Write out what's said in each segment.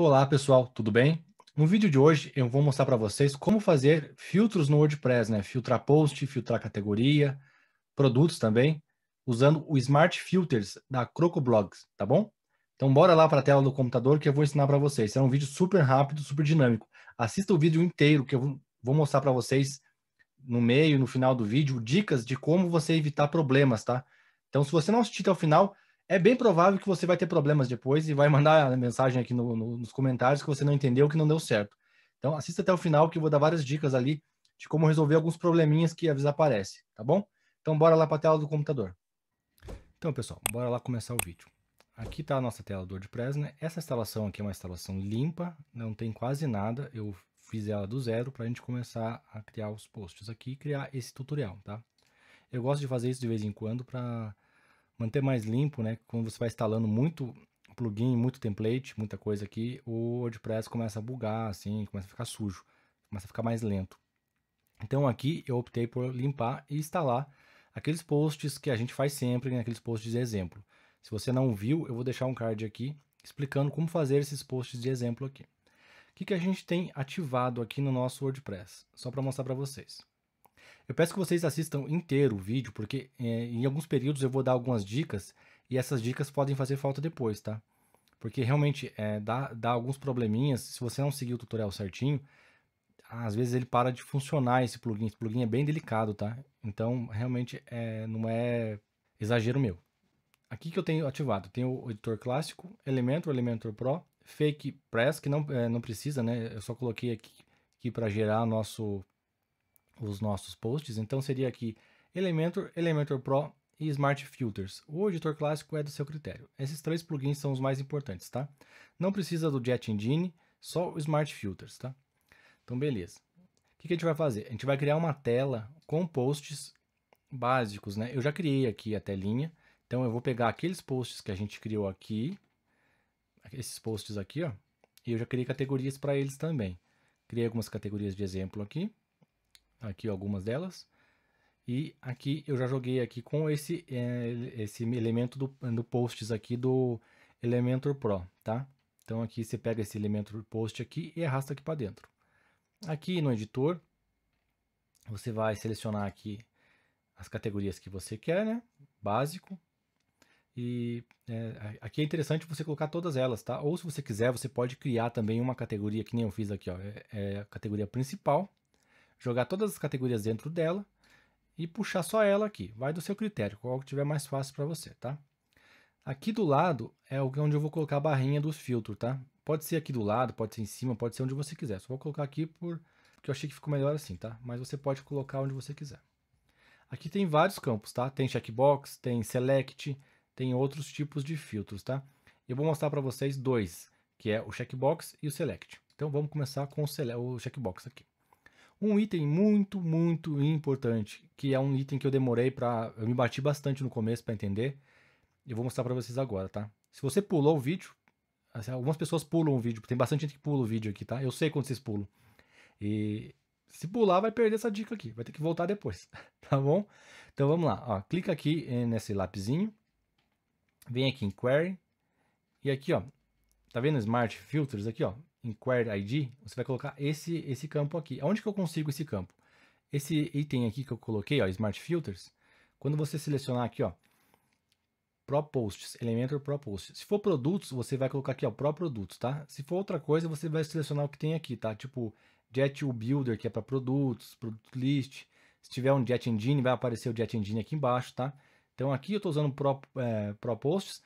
Olá pessoal, tudo bem? No vídeo de hoje eu vou mostrar para vocês como fazer filtros no WordPress, né? Filtrar post, filtrar categoria, produtos também, usando o Smart Filters da Crocoblogs, tá bom? Então bora lá para a tela do computador que eu vou ensinar para vocês. É um vídeo super rápido, super dinâmico. Assista o vídeo inteiro que eu vou mostrar para vocês no meio, no final do vídeo, dicas de como você evitar problemas, tá? Então se você não assistir até o final, é bem provável que você vai ter problemas depois e vai mandar mensagem aqui no, no, nos comentários que você não entendeu, que não deu certo. Então, assista até o final que eu vou dar várias dicas ali de como resolver alguns probleminhas que às vezes aparecem, tá bom? Então, bora lá para a tela do computador. Então, pessoal, bora lá começar o vídeo. Aqui está a nossa tela do WordPress, né? Essa instalação aqui é uma instalação limpa, não tem quase nada. Eu fiz ela do zero para a gente começar a criar os posts aqui e criar esse tutorial, tá? Eu gosto de fazer isso de vez em quando para manter mais limpo, né? Quando você vai instalando muito plugin, muito template, muita coisa aqui, o WordPress começa a bugar, assim, começa a ficar sujo, começa a ficar mais lento. Então aqui eu optei por limpar e instalar aqueles posts que a gente faz sempre, né? aqueles posts de exemplo. Se você não viu, eu vou deixar um card aqui explicando como fazer esses posts de exemplo aqui. O que, que a gente tem ativado aqui no nosso WordPress? Só para mostrar para vocês. Eu peço que vocês assistam inteiro o vídeo, porque é, em alguns períodos eu vou dar algumas dicas e essas dicas podem fazer falta depois, tá? Porque realmente é, dá, dá alguns probleminhas, se você não seguir o tutorial certinho, às vezes ele para de funcionar esse plugin. Esse plugin é bem delicado, tá? Então, realmente, é, não é exagero meu. Aqui que eu tenho ativado, tem o editor clássico, Elementor, Elementor Pro, Fake Press, que não, é, não precisa, né? Eu só coloquei aqui, aqui para gerar nosso os nossos posts. Então seria aqui Elementor, Elementor Pro e Smart Filters. O editor clássico é do seu critério. Esses três plugins são os mais importantes, tá? Não precisa do Jet Engine, só o Smart Filters, tá? Então beleza. O que, que a gente vai fazer? A gente vai criar uma tela com posts básicos, né? Eu já criei aqui a telinha, então eu vou pegar aqueles posts que a gente criou aqui, esses posts aqui, ó, e eu já criei categorias para eles também. Criei algumas categorias de exemplo aqui aqui algumas delas. E aqui eu já joguei aqui com esse, é, esse elemento do, do posts aqui do Elementor Pro, tá? Então aqui você pega esse Elementor Post aqui e arrasta aqui para dentro. Aqui no editor, você vai selecionar aqui as categorias que você quer, né? Básico. E é, aqui é interessante você colocar todas elas, tá? Ou se você quiser, você pode criar também uma categoria, que nem eu fiz aqui, ó. É, é a categoria principal jogar todas as categorias dentro dela e puxar só ela aqui. Vai do seu critério, qual que tiver mais fácil para você, tá? Aqui do lado é, é onde eu vou colocar a barrinha dos filtros, tá? Pode ser aqui do lado, pode ser em cima, pode ser onde você quiser. Só vou colocar aqui por... porque eu achei que ficou melhor assim, tá? Mas você pode colocar onde você quiser. Aqui tem vários campos, tá? Tem checkbox, tem select, tem outros tipos de filtros, tá? Eu vou mostrar para vocês dois, que é o checkbox e o select. Então vamos começar com o, o checkbox aqui. Um item muito, muito importante, que é um item que eu demorei para, eu me bati bastante no começo para entender. Eu vou mostrar para vocês agora, tá? Se você pulou o vídeo, assim, algumas pessoas pulam o vídeo, tem bastante gente que pula o vídeo aqui, tá? Eu sei quando vocês pulam. E se pular, vai perder essa dica aqui, vai ter que voltar depois, tá bom? Então vamos lá, ó, clica aqui eh, nesse lapisinho, vem aqui em Query, e aqui, ó, tá vendo Smart Filters aqui, ó? Inquired ID, você vai colocar esse, esse campo aqui. Onde que eu consigo esse campo? Esse item aqui que eu coloquei, ó, Smart Filters, quando você selecionar aqui, ó, Pro Posts, Elementor Pro Posts. Se for produtos, você vai colocar aqui, ó, Pro Produtos, tá? Se for outra coisa, você vai selecionar o que tem aqui, tá? Tipo, Jet Builder, que é para produtos, Product List. Se tiver um Jet Engine, vai aparecer o Jet Engine aqui embaixo, tá? Então aqui eu estou usando Pro, é, Pro Posts,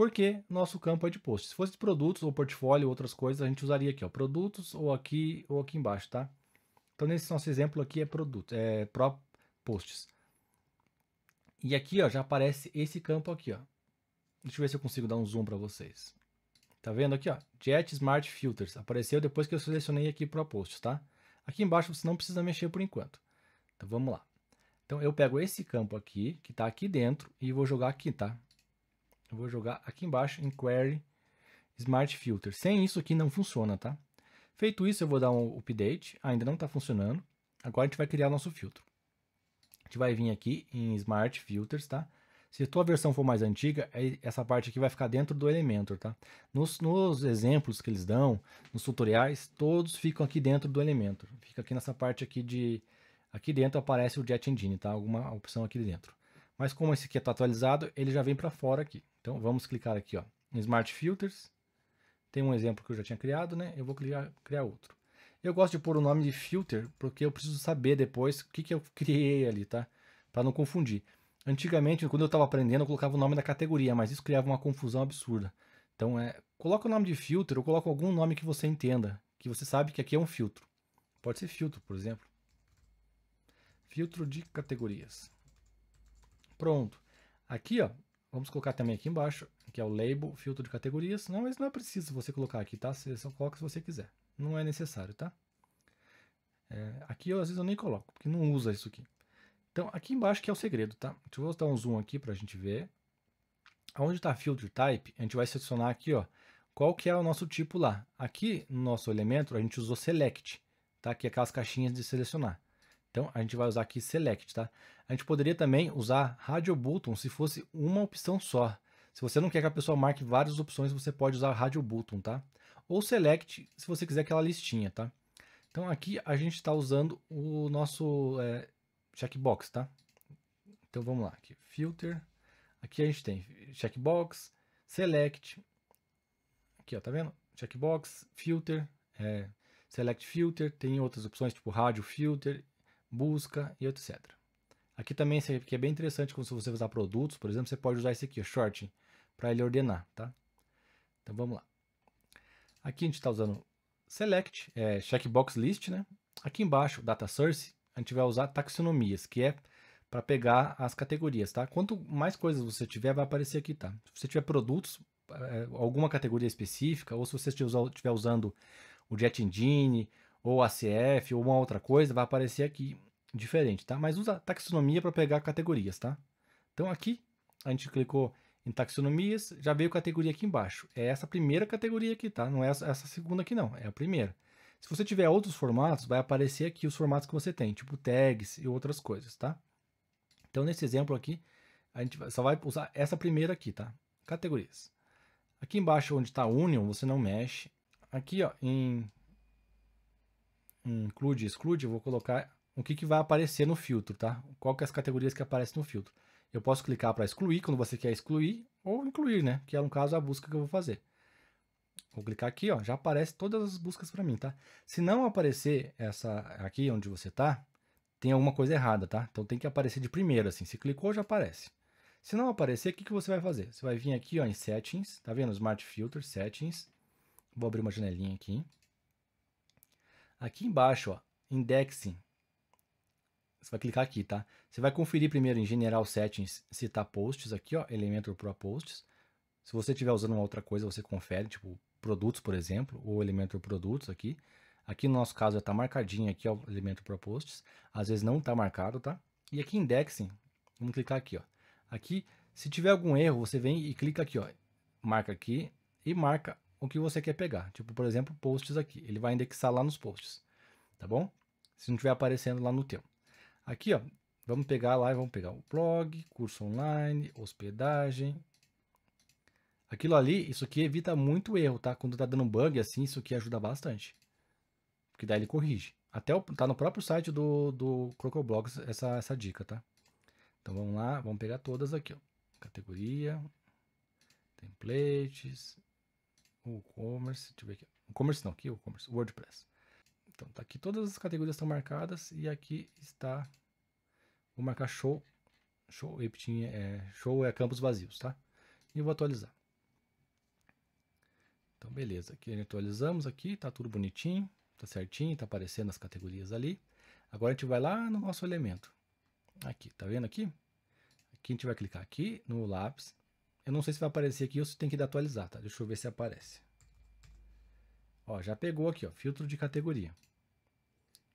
porque nosso campo é de post. Se fosse de produtos ou portfólio, outras coisas, a gente usaria aqui, ó, produtos ou aqui ou aqui embaixo, tá? Então nesse nosso exemplo aqui é produto, é pró posts. E aqui, ó, já aparece esse campo aqui, ó. Deixa eu ver se eu consigo dar um zoom para vocês. Tá vendo aqui, ó? Jet Smart Filters. Apareceu depois que eu selecionei aqui para posts, tá? Aqui embaixo você não precisa mexer por enquanto. Então vamos lá. Então eu pego esse campo aqui, que está aqui dentro, e vou jogar aqui, tá? eu vou jogar aqui embaixo em Query Smart Filter. Sem isso aqui não funciona, tá? Feito isso, eu vou dar um update. Ainda não está funcionando. Agora a gente vai criar nosso filtro. A gente vai vir aqui em Smart Filters, tá? Se a tua versão for mais antiga, essa parte aqui vai ficar dentro do Elementor, tá? Nos, nos exemplos que eles dão, nos tutoriais, todos ficam aqui dentro do Elementor. Fica aqui nessa parte aqui de... Aqui dentro aparece o Jet Engine, tá? Alguma opção aqui dentro. Mas como esse aqui está é atualizado, ele já vem para fora aqui. Então vamos clicar aqui ó, em Smart Filters. Tem um exemplo que eu já tinha criado, né? Eu vou criar, criar outro. Eu gosto de pôr o nome de filter porque eu preciso saber depois o que, que eu criei ali, tá? Para não confundir. Antigamente, quando eu estava aprendendo, eu colocava o nome da categoria, mas isso criava uma confusão absurda. Então, é, coloca o nome de filtro ou coloca algum nome que você entenda, que você sabe que aqui é um filtro. Pode ser filtro, por exemplo. Filtro de categorias. Pronto. Aqui, ó, Vamos colocar também aqui embaixo, que é o label, filtro de categorias. Não, mas não é preciso você colocar aqui, tá? Você só coloca se você quiser. Não é necessário, tá? É, aqui eu, às vezes eu nem coloco, porque não usa isso aqui. Então, aqui embaixo que é o segredo, tá? Deixa eu dar um zoom aqui para a gente ver. Onde está filter Type, a gente vai selecionar aqui, ó, qual que é o nosso tipo lá. Aqui, no nosso elemento, a gente usou Select, tá? Que é aquelas caixinhas de selecionar. Então a gente vai usar aqui select, tá? A gente poderia também usar radio button se fosse uma opção só. Se você não quer que a pessoa marque várias opções, você pode usar radio button, tá? Ou select se você quiser aquela listinha, tá? Então aqui a gente está usando o nosso é, checkbox, tá? Então vamos lá, aqui, filter, aqui a gente tem checkbox, select, aqui ó, tá vendo? Checkbox, filter, é, select filter, tem outras opções tipo rádio filter busca e etc. Aqui também que é bem interessante quando você usar produtos, por exemplo, você pode usar esse aqui, o short, para ele ordenar, tá? Então vamos lá. Aqui a gente está usando select, é, checkbox list, né? Aqui embaixo, data source, a gente vai usar taxonomias, que é para pegar as categorias, tá? Quanto mais coisas você tiver, vai aparecer aqui, tá? Se você tiver produtos, é, alguma categoria específica, ou se você estiver usando o Jet Engine, ou ACF, ou uma outra coisa, vai aparecer aqui diferente, tá? Mas usa taxonomia para pegar categorias, tá? Então aqui a gente clicou em taxonomias, já veio categoria aqui embaixo. É essa primeira categoria aqui, tá? Não é essa segunda aqui não, é a primeira. Se você tiver outros formatos, vai aparecer aqui os formatos que você tem, tipo tags e outras coisas, tá? Então nesse exemplo aqui, a gente só vai usar essa primeira aqui, tá? Categorias. Aqui embaixo onde está Union, você não mexe. Aqui ó, em um include, exclude, eu vou colocar o que, que vai aparecer no filtro, tá? Qual que é as categorias que aparecem no filtro. Eu posso clicar para excluir quando você quer excluir ou incluir, né? Que é, no caso, a busca que eu vou fazer. Vou clicar aqui, ó, já aparece todas as buscas para mim, tá? Se não aparecer essa aqui onde você tá, tem alguma coisa errada, tá? Então tem que aparecer de primeiro, assim. Se clicou, já aparece. Se não aparecer, o que, que você vai fazer? Você vai vir aqui ó, em Settings, tá vendo? Smart Filter, Settings. Vou abrir uma janelinha aqui. Aqui embaixo, ó, indexing. Você vai clicar aqui, tá? Você vai conferir primeiro em General Settings se tá posts aqui, ó, Elementor Pro Posts. Se você estiver usando uma outra coisa, você confere, tipo produtos, por exemplo, ou Elementor Produtos aqui. Aqui no nosso caso já está marcadinho aqui, ó, Elementor Pro Posts. Às vezes não está marcado, tá? E aqui indexing, vamos clicar aqui, ó. Aqui, se tiver algum erro, você vem e clica aqui, ó, marca aqui e marca o que você quer pegar. Tipo, por exemplo, posts aqui. Ele vai indexar lá nos posts, tá bom? Se não estiver aparecendo lá no teu. Aqui, ó, vamos pegar lá e vamos pegar o blog, curso online, hospedagem. Aquilo ali, isso aqui evita muito erro, tá? Quando tá dando bug assim, isso aqui ajuda bastante. Porque daí ele corrige. Até o, tá no próprio site do, do Crocoblogs essa, essa dica, tá? Então vamos lá, vamos pegar todas aqui, ó. Categoria, templates, WooCommerce, deixa eu ver aqui. WooCommerce não, aqui WooCommerce, é WordPress. Então tá aqui todas as categorias estão marcadas e aqui está vou marcar show, show, tinha, é, show é campos vazios, tá? E vou atualizar. Então beleza, aqui atualizamos aqui, tá tudo bonitinho, tá certinho, tá aparecendo as categorias ali. Agora a gente vai lá no nosso elemento. Aqui, tá vendo aqui? Aqui a gente vai clicar aqui no lápis eu não sei se vai aparecer aqui ou se tem que dar atualizar, tá? Deixa eu ver se aparece. Ó, já pegou aqui, ó, filtro de categoria.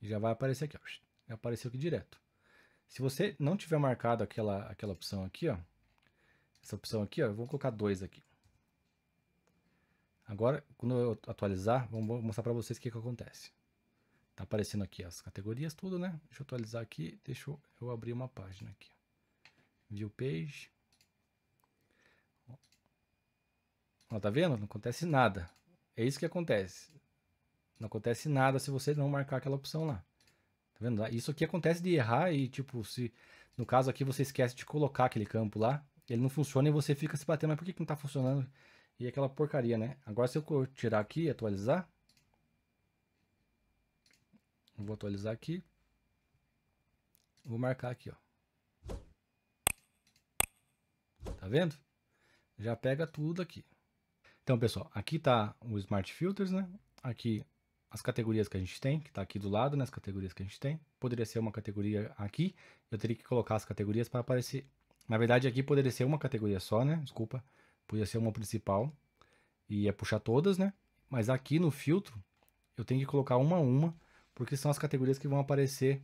E já vai aparecer aqui, ó. Já apareceu aqui direto. Se você não tiver marcado aquela, aquela opção aqui, ó, essa opção aqui, ó, eu vou colocar dois aqui. Agora, quando eu atualizar, vou mostrar para vocês o que, que acontece. Tá aparecendo aqui as categorias, tudo, né? Deixa eu atualizar aqui, deixa eu abrir uma página aqui. View page. Ó, tá vendo? Não acontece nada. É isso que acontece. Não acontece nada se você não marcar aquela opção lá. Tá vendo? Isso aqui acontece de errar e, tipo, se no caso aqui você esquece de colocar aquele campo lá, ele não funciona e você fica se batendo, mas por que, que não tá funcionando? E aquela porcaria, né? Agora se eu tirar aqui e atualizar, vou atualizar aqui, vou marcar aqui, ó. Tá vendo? Já pega tudo aqui. Então, pessoal, aqui está o Smart Filters, né? Aqui as categorias que a gente tem, que está aqui do lado, né? As categorias que a gente tem. Poderia ser uma categoria aqui, eu teria que colocar as categorias para aparecer. Na verdade, aqui poderia ser uma categoria só, né? Desculpa, podia ser uma principal e ia é puxar todas, né? Mas aqui no filtro, eu tenho que colocar uma a uma, porque são as categorias que vão aparecer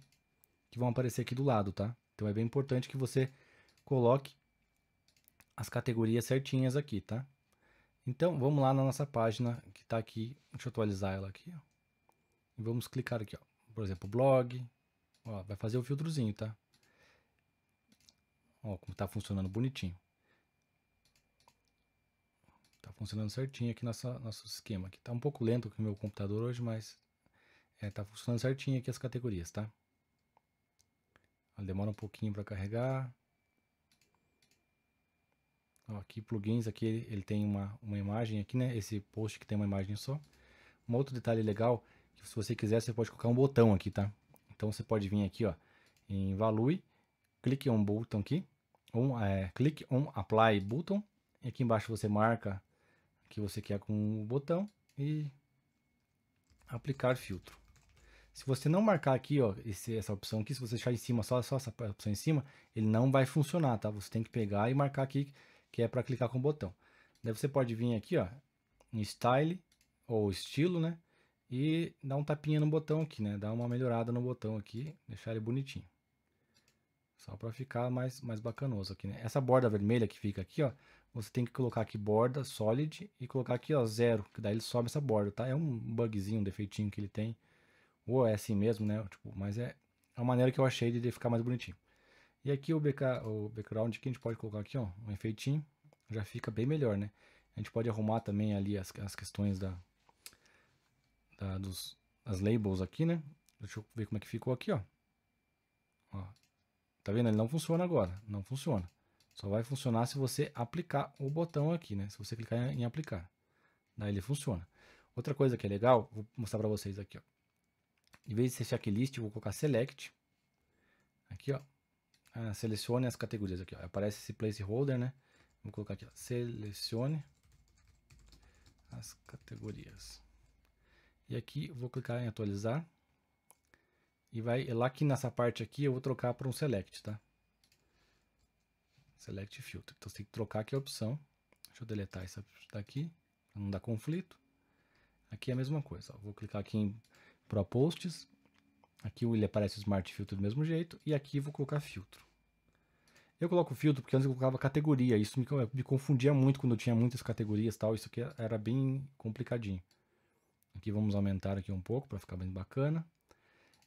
que vão aparecer aqui do lado, tá? Então é bem importante que você coloque as categorias certinhas aqui, tá? Então, vamos lá na nossa página que está aqui. Deixa eu atualizar ela aqui. E vamos clicar aqui, ó. Por exemplo, blog. Ó, vai fazer o filtrozinho, tá? Ó, como está funcionando bonitinho. Está funcionando certinho aqui nossa, nosso esquema. Está um pouco lento com o meu computador hoje, mas está é, tá funcionando certinho aqui as categorias, tá? Ela demora um pouquinho para carregar aqui, plugins, aqui ele, tem uma, uma imagem aqui, né? Esse post que tem uma imagem só. Um outro detalhe legal, que se você quiser, você pode colocar um botão aqui, tá? Então, você pode vir aqui, ó, em Value, clique um botão aqui, on, é, clique on Apply Button, e aqui embaixo você marca que você quer com o botão e aplicar filtro. Se você não marcar aqui, ó, esse, essa opção aqui, se você deixar em cima, só, só essa opção em cima, ele não vai funcionar, tá? Você tem que pegar e marcar aqui que é para clicar com o botão. Daí você pode vir aqui, ó, em Style, ou Estilo, né? E dar um tapinha no botão aqui, né? Dar uma melhorada no botão aqui, deixar ele bonitinho. Só para ficar mais, mais bacanoso aqui, né? Essa borda vermelha que fica aqui, ó, você tem que colocar aqui borda, solid, e colocar aqui, ó, zero, que daí ele sobe essa borda, tá? É um bugzinho, um defeitinho que ele tem. Ou é assim mesmo, né? Tipo, mas é, é a maneira que eu achei de ele ficar mais bonitinho. E aqui o, BK, o background que a gente pode colocar aqui, ó, um efeitinho, já fica bem melhor, né? A gente pode arrumar também ali as, as questões da, da dos as labels aqui, né? Deixa eu ver como é que ficou aqui, ó. ó. Tá vendo? Ele não funciona agora, não funciona. Só vai funcionar se você aplicar o botão aqui, né? Se você clicar em aplicar. Daí ele funciona. Outra coisa que é legal, vou mostrar para vocês aqui, ó. Em vez de ser checklist, eu vou colocar select. Aqui, ó. Ah, selecione as categorias aqui, ó. aparece esse placeholder, né? Vou colocar aqui, ó. selecione as categorias. E aqui vou clicar em atualizar. E vai lá que nessa parte aqui eu vou trocar para um select, tá? Select filter. Então você tem que trocar aqui a opção. Deixa eu deletar essa daqui para não dar conflito. Aqui é a mesma coisa. Ó. Vou clicar aqui em Pro Posts Aqui ele aparece o Smart filter do mesmo jeito. E aqui vou colocar filtro. Eu coloco filtro porque antes eu colocava categoria. Isso me, me confundia muito quando eu tinha muitas categorias tal. Isso aqui era bem complicadinho. Aqui vamos aumentar aqui um pouco para ficar bem bacana.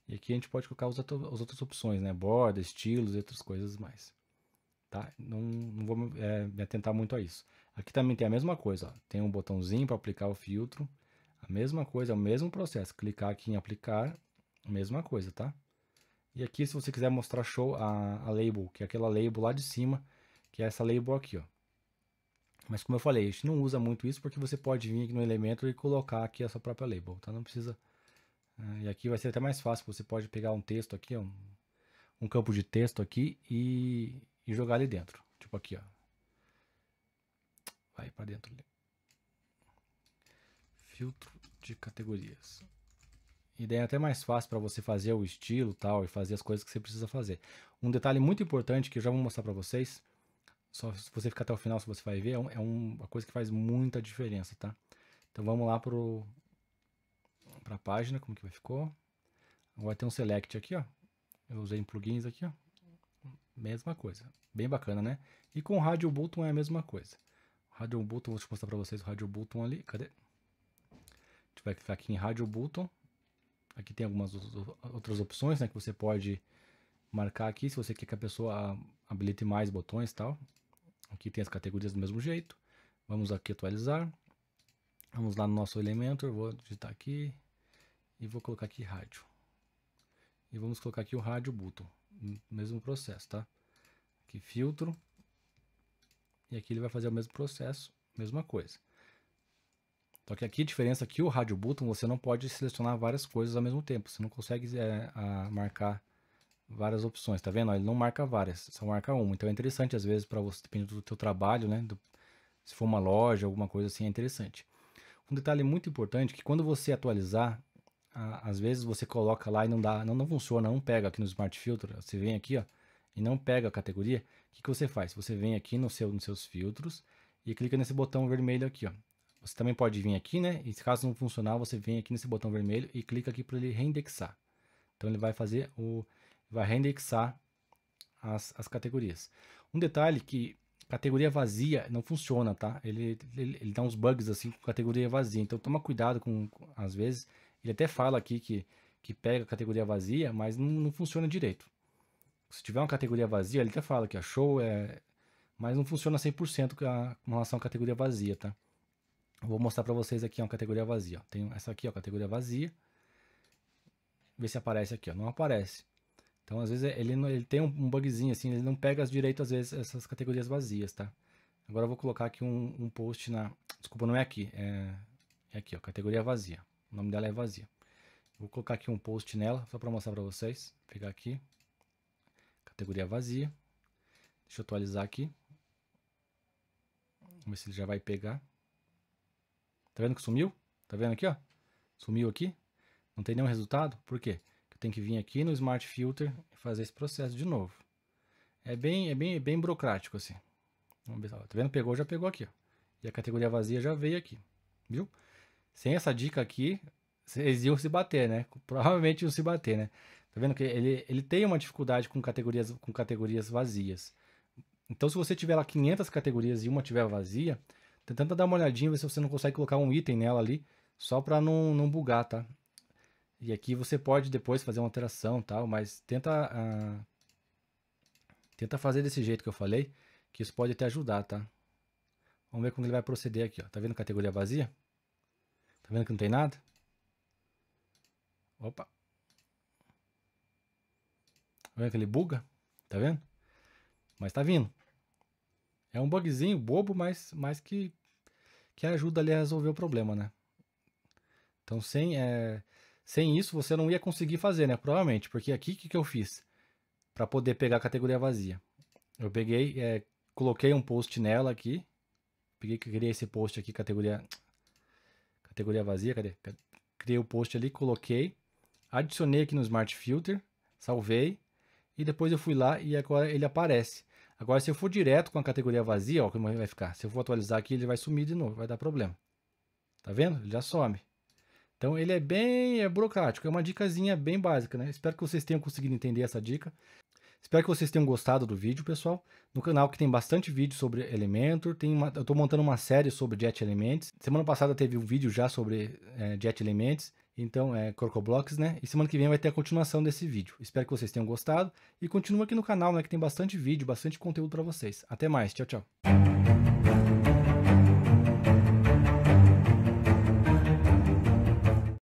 E aqui a gente pode colocar as outras opções, né? Borda, estilos e outras coisas mais. Tá? Não, não vou é, me atentar muito a isso. Aqui também tem a mesma coisa. Ó. Tem um botãozinho para aplicar o filtro. A mesma coisa, é o mesmo processo. Clicar aqui em aplicar Mesma coisa, tá? E aqui, se você quiser mostrar show, a, a label, que é aquela label lá de cima, que é essa label aqui, ó. Mas como eu falei, a gente não usa muito isso porque você pode vir aqui no elemento e colocar aqui a sua própria label, tá? Não precisa... Ah, e aqui vai ser até mais fácil, você pode pegar um texto aqui, um, um campo de texto aqui e, e jogar ali dentro. Tipo aqui, ó. Vai para dentro ali. Filtro de categorias. E daí é até mais fácil para você fazer o estilo tal e fazer as coisas que você precisa fazer. Um detalhe muito importante que eu já vou mostrar para vocês, só se você ficar até o final se você vai ver, é, um, é, uma coisa que faz muita diferença, tá? Então vamos lá pro para a página, como que vai ficou? Agora tem um select aqui, ó. Eu usei em plugins aqui, ó. Mesma coisa, bem bacana, né? E com o radio button é a mesma coisa. Radio button, vou te mostrar para vocês o radio button ali, cadê? A gente vai clicar aqui em radio button Aqui tem algumas outras opções, né, que você pode marcar aqui se você quer que a pessoa habilite mais botões e tal. Aqui tem as categorias do mesmo jeito. Vamos aqui atualizar. Vamos lá no nosso elemento. vou digitar aqui e vou colocar aqui rádio. E vamos colocar aqui o rádio button, mesmo processo, tá? Aqui filtro. E aqui ele vai fazer o mesmo processo, mesma coisa. Só que aqui a diferença é que o rádio button você não pode selecionar várias coisas ao mesmo tempo. Você não consegue é, a, marcar várias opções, tá vendo? Ele não marca várias, só marca uma. Então é interessante às vezes para você, dependendo do teu trabalho, né? Do, se for uma loja, alguma coisa assim, é interessante. Um detalhe muito importante é que quando você atualizar, a, às vezes você coloca lá e não dá, não, não funciona, não pega aqui no Smart Filter. Você vem aqui, ó, e não pega a categoria. O que, que você faz? Você vem aqui no seu, nos seus filtros e clica nesse botão vermelho aqui, ó, você também pode vir aqui, né? E se caso não funcionar, você vem aqui nesse botão vermelho e clica aqui para ele reindexar. Então ele vai fazer o vai reindexar as, as categorias. Um detalhe que categoria vazia não funciona, tá? Ele, ele, ele, dá uns bugs assim com categoria vazia. Então toma cuidado com, com, às vezes, ele até fala aqui que, que pega categoria vazia, mas não, não funciona direito. Se tiver uma categoria vazia, ele até fala que achou, é mas não funciona 100% com relação à categoria vazia, tá? Vou mostrar para vocês aqui, ó, categoria vazia. Ó. Tem essa aqui, ó, categoria vazia. Vê se aparece aqui, ó. Não aparece. Então, às vezes, ele, ele tem um bugzinho, assim, ele não pega direito, às vezes, essas categorias vazias, tá? Agora eu vou colocar aqui um, um post na... Desculpa, não é aqui. É, é aqui, ó, categoria vazia. O nome dela é vazia. Vou colocar aqui um post nela, só para mostrar para vocês. Vou pegar aqui. Categoria vazia. Deixa eu atualizar aqui. Vamos ver se ele já vai pegar. Tá vendo que sumiu? Tá vendo aqui, ó? Sumiu aqui. Não tem nenhum resultado. Por quê? Eu tenho que vir aqui no Smart Filter e fazer esse processo de novo. É bem, é bem, bem burocrático, assim. Vamos ver, ó, tá vendo? Pegou, já pegou aqui, ó. E a categoria vazia já veio aqui, viu? Sem essa dica aqui, eles iam se bater, né? Provavelmente iam se bater, né? Tá vendo que ele, ele tem uma dificuldade com categorias, com categorias vazias. Então, se você tiver lá 500 categorias e uma tiver vazia, Tenta dar uma olhadinha, ver se você não consegue colocar um item nela ali, só para não, não bugar, tá? E aqui você pode depois fazer uma alteração tal, mas tenta, ah, tenta fazer desse jeito que eu falei, que isso pode até ajudar, tá? Vamos ver como ele vai proceder aqui, ó. Tá vendo categoria vazia? Tá vendo que não tem nada? Opa! Tá vendo que ele buga? Tá vendo? Mas tá vindo. É um bugzinho bobo, mas, mas que que ajuda ali a resolver o problema, né? Então, sem, é, sem isso, você não ia conseguir fazer, né? Provavelmente, porque aqui o que, que eu fiz? Para poder pegar a categoria vazia. Eu peguei, é, coloquei um post nela aqui. Peguei, criei esse post aqui, categoria... Categoria vazia, cadê? Criei o post ali, coloquei. Adicionei aqui no Smart Filter, salvei. E depois eu fui lá e agora ele aparece. Agora, se eu for direto com a categoria vazia, ó, como vai ficar? Se eu for atualizar aqui, ele vai sumir de novo, vai dar problema. Tá vendo? Ele já some. Então, ele é bem é burocrático, é uma dicasinha bem básica, né? Espero que vocês tenham conseguido entender essa dica. Espero que vocês tenham gostado do vídeo, pessoal. No canal que tem bastante vídeo sobre Elementor, tem uma, eu estou montando uma série sobre Jet Elements. Semana passada teve um vídeo já sobre é, Jet Elements. Então, é Crocoblocks, né? E semana que vem vai ter a continuação desse vídeo. Espero que vocês tenham gostado e continua aqui no canal, né? Que tem bastante vídeo, bastante conteúdo para vocês. Até mais, tchau, tchau.